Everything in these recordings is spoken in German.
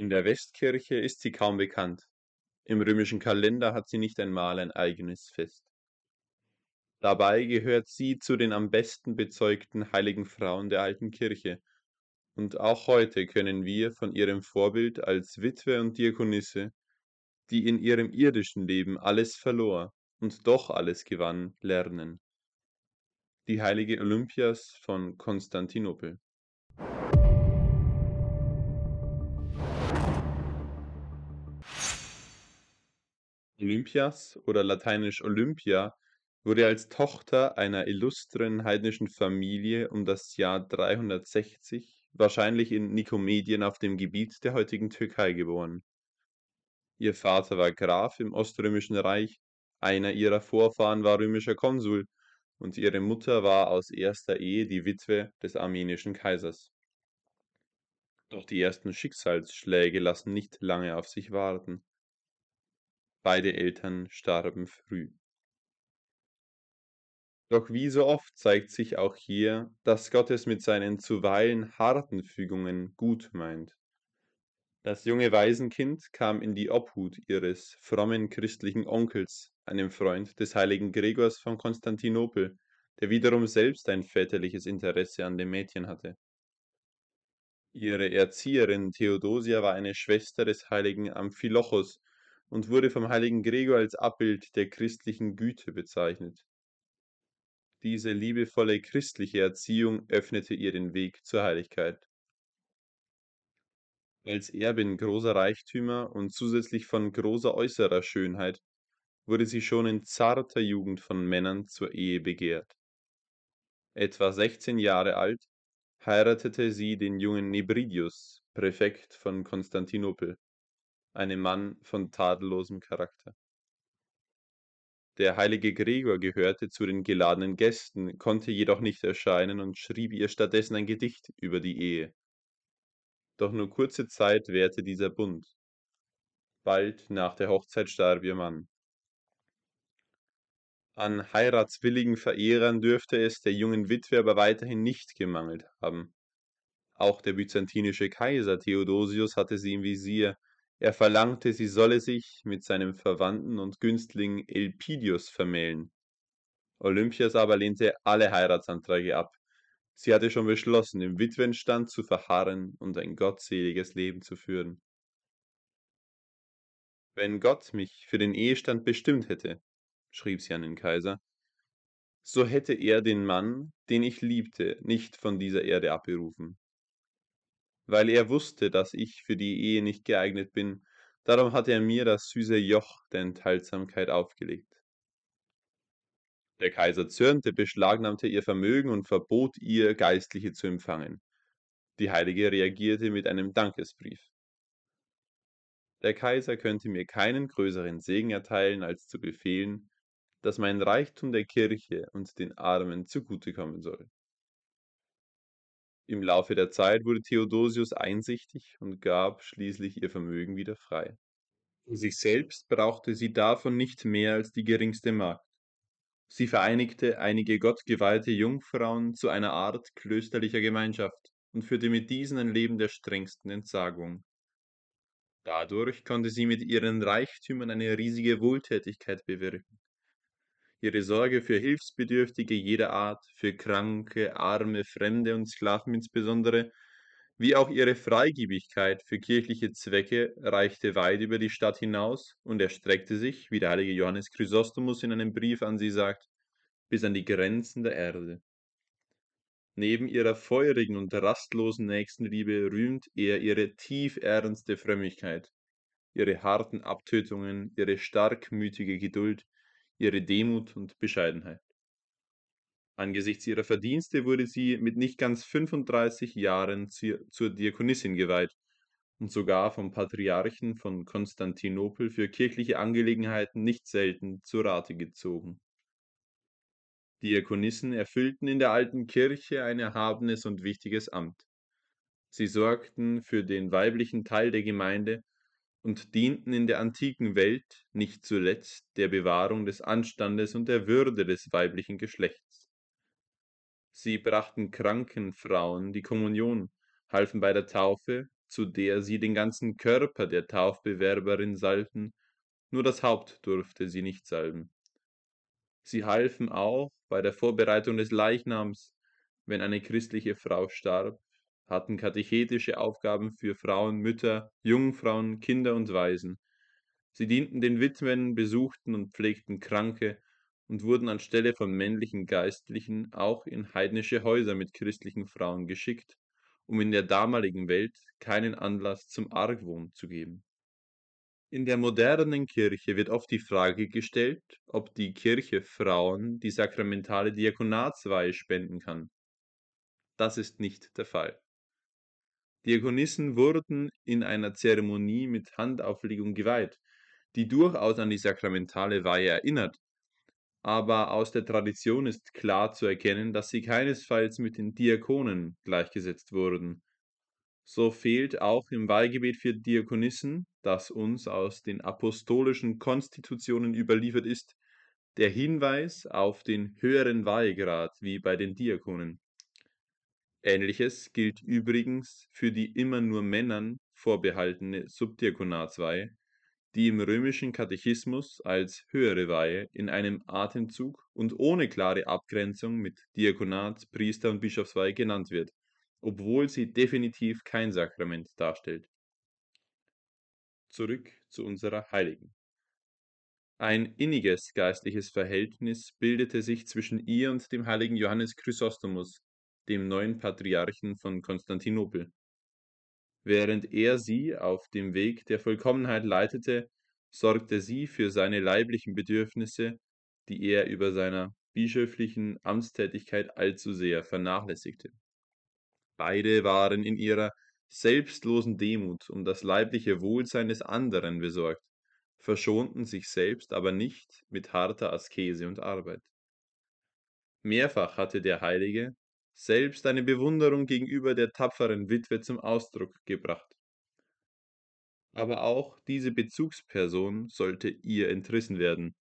In der Westkirche ist sie kaum bekannt. Im römischen Kalender hat sie nicht einmal ein eigenes Fest. Dabei gehört sie zu den am besten bezeugten heiligen Frauen der alten Kirche, und auch heute können wir von ihrem Vorbild als Witwe und Diakonisse, die in ihrem irdischen Leben alles verlor und doch alles gewann, lernen. Die heilige Olympias von Konstantinopel Olympias oder lateinisch Olympia wurde als Tochter einer illustren heidnischen Familie um das Jahr 360 wahrscheinlich in Nikomedien auf dem Gebiet der heutigen Türkei geboren. Ihr Vater war Graf im Oströmischen Reich, einer ihrer Vorfahren war römischer Konsul und ihre Mutter war aus erster Ehe die Witwe des armenischen Kaisers. Doch die ersten Schicksalsschläge lassen nicht lange auf sich warten. Beide Eltern starben früh. Doch wie so oft zeigt sich auch hier, dass Gott es mit seinen zuweilen harten Fügungen gut meint. Das junge Waisenkind kam in die Obhut ihres frommen christlichen Onkels, einem Freund des heiligen Gregors von Konstantinopel, der wiederum selbst ein väterliches Interesse an dem Mädchen hatte. Ihre Erzieherin Theodosia war eine Schwester des heiligen Amphilochos, und wurde vom heiligen Gregor als Abbild der christlichen Güte bezeichnet. Diese liebevolle christliche Erziehung öffnete ihr den Weg zur Heiligkeit. Als Erbin großer Reichtümer und zusätzlich von großer äußerer Schönheit wurde sie schon in zarter Jugend von Männern zur Ehe begehrt. Etwa 16 Jahre alt heiratete sie den jungen Nebridius, Präfekt von Konstantinopel einem Mann von tadellosem Charakter. Der heilige Gregor gehörte zu den geladenen Gästen, konnte jedoch nicht erscheinen und schrieb ihr stattdessen ein Gedicht über die Ehe. Doch nur kurze Zeit währte dieser Bund. Bald nach der Hochzeit starb ihr Mann. An heiratswilligen Verehrern dürfte es der jungen Witwe aber weiterhin nicht gemangelt haben. Auch der byzantinische Kaiser Theodosius hatte sie im Visier, er verlangte, sie solle sich mit seinem Verwandten und Günstling Elpidius vermählen. Olympias aber lehnte alle Heiratsanträge ab. Sie hatte schon beschlossen, im Witwenstand zu verharren und ein gottseliges Leben zu führen. Wenn Gott mich für den Ehestand bestimmt hätte, schrieb sie an den Kaiser, so hätte er den Mann, den ich liebte, nicht von dieser Erde abberufen weil er wusste, dass ich für die Ehe nicht geeignet bin, darum hat er mir das süße Joch der Enthaltsamkeit aufgelegt. Der Kaiser zürnte, beschlagnahmte ihr Vermögen und verbot ihr, Geistliche zu empfangen. Die Heilige reagierte mit einem Dankesbrief. Der Kaiser könnte mir keinen größeren Segen erteilen, als zu befehlen, dass mein Reichtum der Kirche und den Armen zugutekommen soll. Im Laufe der Zeit wurde Theodosius einsichtig und gab schließlich ihr Vermögen wieder frei. Für sich selbst brauchte sie davon nicht mehr als die geringste Magd. Sie vereinigte einige gottgeweihte Jungfrauen zu einer Art klösterlicher Gemeinschaft und führte mit diesen ein Leben der strengsten Entsagung. Dadurch konnte sie mit ihren Reichtümern eine riesige Wohltätigkeit bewirken. Ihre Sorge für Hilfsbedürftige jeder Art, für Kranke, Arme, Fremde und Sklaven insbesondere, wie auch ihre Freigebigkeit für kirchliche Zwecke reichte weit über die Stadt hinaus und erstreckte sich, wie der heilige Johannes Chrysostomus in einem Brief an sie sagt, bis an die Grenzen der Erde. Neben ihrer feurigen und rastlosen Nächstenliebe rühmt er ihre tiefernste Frömmigkeit, ihre harten Abtötungen, ihre starkmütige Geduld, ihre Demut und Bescheidenheit. Angesichts ihrer Verdienste wurde sie mit nicht ganz 35 Jahren zur Diakonissin geweiht und sogar vom Patriarchen von Konstantinopel für kirchliche Angelegenheiten nicht selten zu Rate gezogen. Diakonissen erfüllten in der alten Kirche ein erhabenes und wichtiges Amt. Sie sorgten für den weiblichen Teil der Gemeinde und dienten in der antiken Welt nicht zuletzt der Bewahrung des Anstandes und der Würde des weiblichen Geschlechts. Sie brachten kranken Frauen die Kommunion, halfen bei der Taufe, zu der sie den ganzen Körper der Taufbewerberin salbten, nur das Haupt durfte sie nicht salben. Sie halfen auch bei der Vorbereitung des Leichnams, wenn eine christliche Frau starb, hatten katechetische Aufgaben für Frauen, Mütter, Jungfrauen, Kinder und Waisen. Sie dienten den Witwen, besuchten und pflegten Kranke und wurden anstelle von männlichen Geistlichen auch in heidnische Häuser mit christlichen Frauen geschickt, um in der damaligen Welt keinen Anlass zum Argwohn zu geben. In der modernen Kirche wird oft die Frage gestellt, ob die Kirche Frauen die sakramentale Diakonatsweihe spenden kann. Das ist nicht der Fall. Diakonissen wurden in einer Zeremonie mit Handauflegung geweiht, die durchaus an die sakramentale Weihe erinnert, aber aus der Tradition ist klar zu erkennen, dass sie keinesfalls mit den Diakonen gleichgesetzt wurden. So fehlt auch im Weihgebet für Diakonissen, das uns aus den apostolischen Konstitutionen überliefert ist, der Hinweis auf den höheren Weihegrad wie bei den Diakonen Ähnliches gilt übrigens für die immer nur Männern vorbehaltene Subdiakonatsweihe, die im römischen Katechismus als höhere Weihe in einem Atemzug und ohne klare Abgrenzung mit Diakonat, Priester und Bischofsweihe genannt wird, obwohl sie definitiv kein Sakrament darstellt. Zurück zu unserer Heiligen. Ein inniges geistliches Verhältnis bildete sich zwischen ihr und dem heiligen Johannes Chrysostomus, dem neuen Patriarchen von Konstantinopel. Während er sie auf dem Weg der Vollkommenheit leitete, sorgte sie für seine leiblichen Bedürfnisse, die er über seiner bischöflichen Amtstätigkeit allzu sehr vernachlässigte. Beide waren in ihrer selbstlosen Demut um das leibliche Wohlsein des anderen besorgt, verschonten sich selbst aber nicht mit harter Askese und Arbeit. Mehrfach hatte der Heilige, selbst eine Bewunderung gegenüber der tapferen Witwe zum Ausdruck gebracht. Aber auch diese Bezugsperson sollte ihr entrissen werden.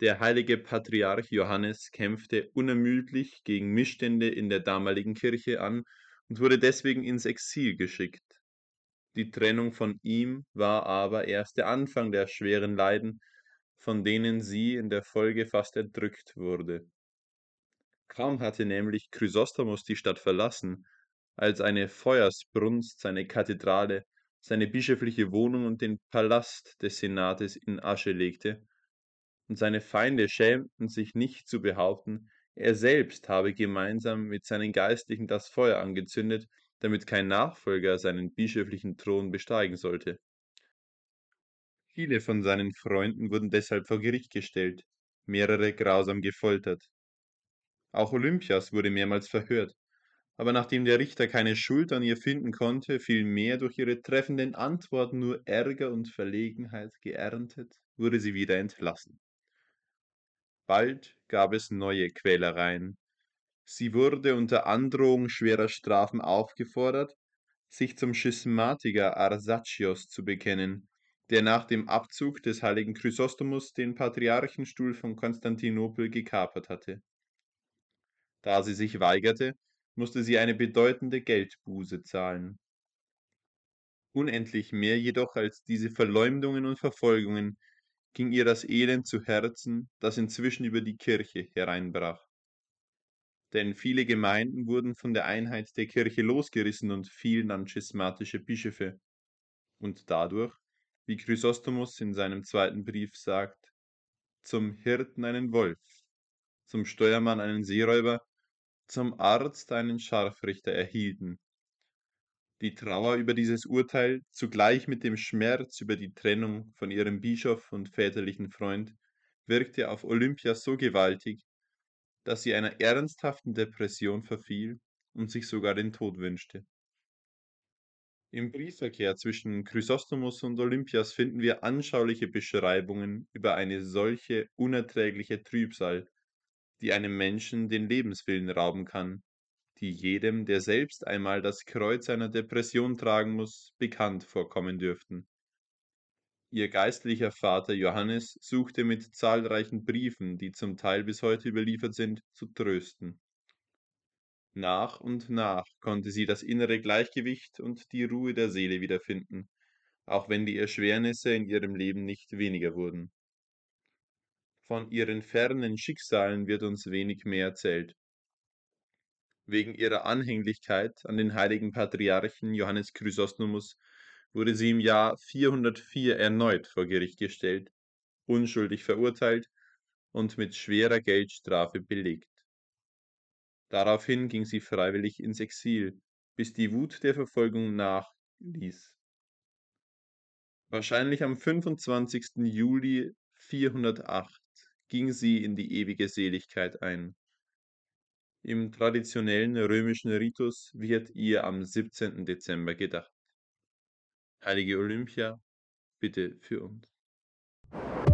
Der heilige Patriarch Johannes kämpfte unermüdlich gegen Missstände in der damaligen Kirche an und wurde deswegen ins Exil geschickt. Die Trennung von ihm war aber erst der Anfang der schweren Leiden, von denen sie in der Folge fast erdrückt wurde. Kaum hatte nämlich Chrysostomus die Stadt verlassen, als eine Feuersbrunst seine Kathedrale, seine bischöfliche Wohnung und den Palast des Senates in Asche legte, und seine Feinde schämten sich nicht zu behaupten, er selbst habe gemeinsam mit seinen Geistlichen das Feuer angezündet, damit kein Nachfolger seinen bischöflichen Thron besteigen sollte. Viele von seinen Freunden wurden deshalb vor Gericht gestellt, mehrere grausam gefoltert. Auch Olympias wurde mehrmals verhört, aber nachdem der Richter keine Schuld an ihr finden konnte, vielmehr durch ihre treffenden Antworten nur Ärger und Verlegenheit geerntet, wurde sie wieder entlassen. Bald gab es neue Quälereien. Sie wurde unter Androhung schwerer Strafen aufgefordert, sich zum Schismatiker Arsacios zu bekennen, der nach dem Abzug des heiligen Chrysostomus den Patriarchenstuhl von Konstantinopel gekapert hatte. Da sie sich weigerte, musste sie eine bedeutende Geldbuße zahlen. Unendlich mehr jedoch als diese Verleumdungen und Verfolgungen ging ihr das Elend zu Herzen, das inzwischen über die Kirche hereinbrach. Denn viele Gemeinden wurden von der Einheit der Kirche losgerissen und fielen an schismatische Bischöfe. Und dadurch, wie Chrysostomus in seinem zweiten Brief sagt, zum Hirten einen Wolf, zum Steuermann einen Seeräuber, zum Arzt einen Scharfrichter erhielten. Die Trauer über dieses Urteil, zugleich mit dem Schmerz über die Trennung von ihrem Bischof und väterlichen Freund, wirkte auf Olympia so gewaltig, dass sie einer ernsthaften Depression verfiel und sich sogar den Tod wünschte. Im Briefverkehr zwischen Chrysostomus und Olympias finden wir anschauliche Beschreibungen über eine solche unerträgliche Trübsal, die einem Menschen den Lebenswillen rauben kann, die jedem, der selbst einmal das Kreuz einer Depression tragen muss, bekannt vorkommen dürften. Ihr geistlicher Vater Johannes suchte mit zahlreichen Briefen, die zum Teil bis heute überliefert sind, zu trösten. Nach und nach konnte sie das innere Gleichgewicht und die Ruhe der Seele wiederfinden, auch wenn die Erschwernisse in ihrem Leben nicht weniger wurden von ihren fernen Schicksalen wird uns wenig mehr erzählt. Wegen ihrer Anhänglichkeit an den heiligen Patriarchen Johannes Chrysostomus wurde sie im Jahr 404 erneut vor Gericht gestellt, unschuldig verurteilt und mit schwerer Geldstrafe belegt. Daraufhin ging sie freiwillig ins Exil, bis die Wut der Verfolgung nachließ. Wahrscheinlich am 25. Juli 408 ging sie in die ewige Seligkeit ein. Im traditionellen römischen Ritus wird ihr am 17. Dezember gedacht. Heilige Olympia, bitte für uns.